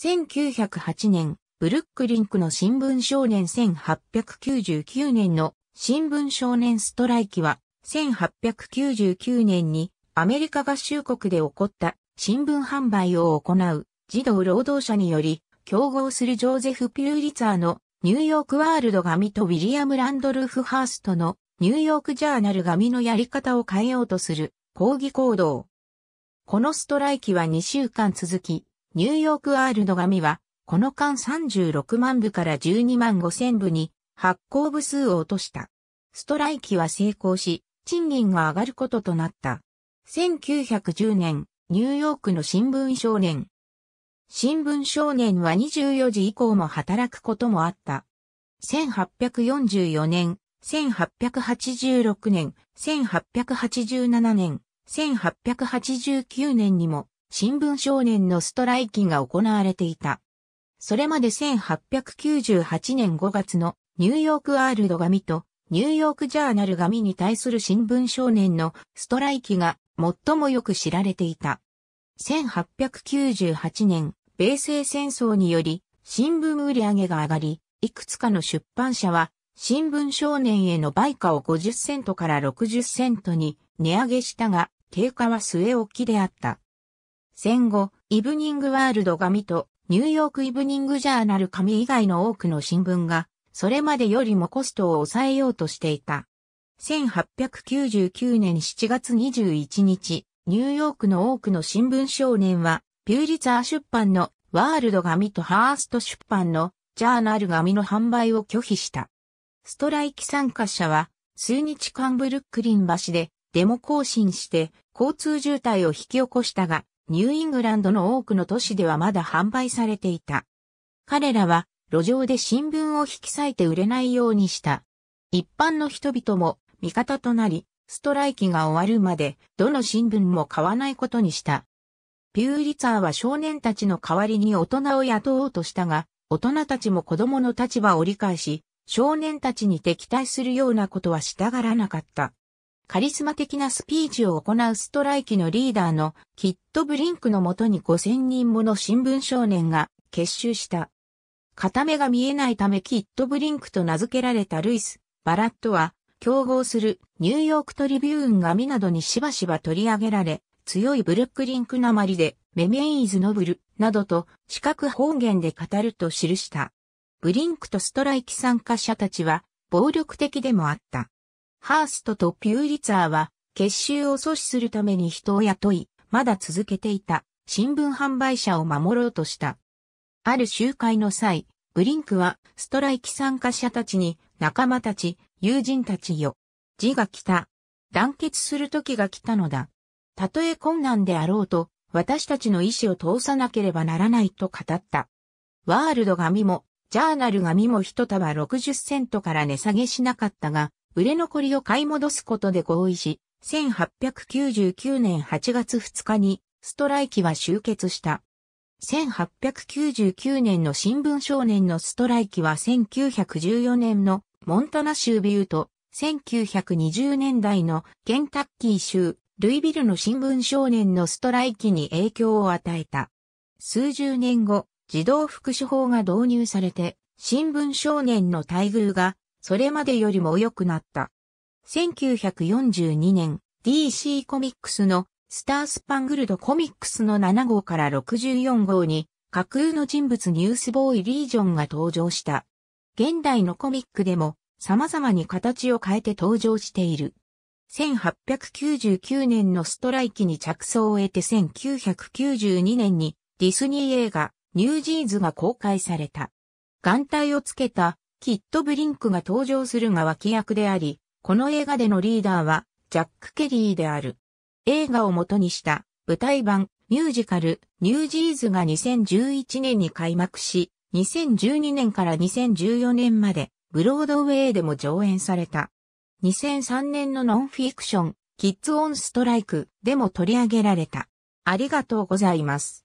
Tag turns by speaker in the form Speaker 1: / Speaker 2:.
Speaker 1: 1908年、ブルックリンクの新聞少年1899年の新聞少年ストライキは、1899年にアメリカ合衆国で起こった新聞販売を行う児童労働者により、競合するジョーゼフ・ピューリツァーのニューヨークワールド紙とウィリアム・ランドルフ・ハーストのニューヨークジャーナル紙のやり方を変えようとする抗議行動。このストライキは2週間続き、ニューヨークアールの紙は、この間36万部から12万5千部に発行部数を落とした。ストライキは成功し、賃金が上がることとなった。1910年、ニューヨークの新聞少年。新聞少年は24時以降も働くこともあった。1844年、1886年、1887年、1889年にも新聞少年のストライキが行われていた。それまで1898年5月のニューヨークワールド紙とニューヨークジャーナル紙に対する新聞少年のストライキが最もよく知られていた。1898年、米西戦争により新聞売上が上がり、いくつかの出版社は新聞少年への売価を50セントから60セントに値上げしたが、経過は据え置きであった。戦後、イブニングワールド紙とニューヨークイブニングジャーナル紙以外の多くの新聞が、それまでよりもコストを抑えようとしていた。1899年7月21日、ニューヨークの多くの新聞少年は、ピューリツァー出版のワールド紙とハースト出版のジャーナル紙の販売を拒否した。ストライキ参加者は、数日間ブルックリン橋でデモ行進して交通渋滞を引き起こしたが、ニューイングランドの多くの都市ではまだ販売されていた。彼らは路上で新聞を引き裂いて売れないようにした。一般の人々も味方となり、ストライキが終わるまでどの新聞も買わないことにした。ピューリツァーは少年たちの代わりに大人を雇おうとしたが、大人たちも子供の立場を理解し、少年たちに敵対するようなことはしたがらなかった。カリスマ的なスピーチを行うストライキのリーダーのキット・ブリンクのもとに5000人もの新聞少年が結集した。片目が見えないためキット・ブリンクと名付けられたルイス・バラットは、競合するニューヨークトリビューン紙などにしばしば取り上げられ、強いブルックリンクなまりで、メメイズ・ノブル、などと、四角方言で語ると記した。ブリンクとストライキ参加者たちは、暴力的でもあった。ハーストとピューリツァーは、結集を阻止するために人を雇い、まだ続けていた新聞販売者を守ろうとした。ある集会の際、ブリンクはストライキ参加者たちに仲間たち、友人たちよ。字が来た。団結する時が来たのだ。たとえ困難であろうと、私たちの意志を通さなければならないと語った。ワールド紙も、ジャーナル紙も一束60セントから値下げしなかったが、売れ残りを買い戻すことで合意し、1899年8月2日にストライキは終結した。1899年の新聞少年のストライキは1914年のモンタナ州ビューと1920年代のケンタッキー州ルイビルの新聞少年のストライキに影響を与えた。数十年後、児童福祉法が導入されて、新聞少年の待遇がそれまでよりも良くなった。1942年、DC コミックスのスタースパングルドコミックスの7号から64号に架空の人物ニュースボーイリージョンが登場した。現代のコミックでも様々に形を変えて登場している。1899年のストライキに着想を得て1992年にディスニー映画ニュージーンズが公開された。眼帯をつけたキット・ブリンクが登場するが脇役であり、この映画でのリーダーはジャック・ケリーである。映画を元にした舞台版ミュージカルニュージーズが2011年に開幕し、2012年から2014年までブロードウェイでも上演された。2003年のノンフィクション、キッズオンストライクでも取り上げられた。ありがとうございます。